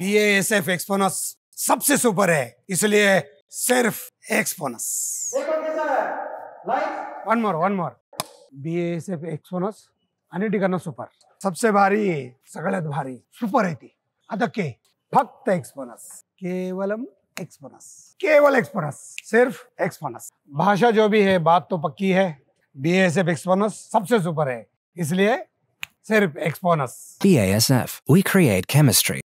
B S F एक्सपोनस सबसे super है इसलिए सिर्फ एक्सपोनस one more one more B S F एक्सपोनस अनेटिकन सुपर सबसे भारी सगळ्यात भारी सुपर है ती आता फक्त एक्सपोनस केवलम एक्सपोनस केवल एक्सपोनस सिर्फ एक्सपोनस भाषा जो भी है बात तो पक्की है बी एस एफ एक्सपोनस सबसे सुपर है इसलिए सिर्फ एक्सपोनस B S F we create chemistry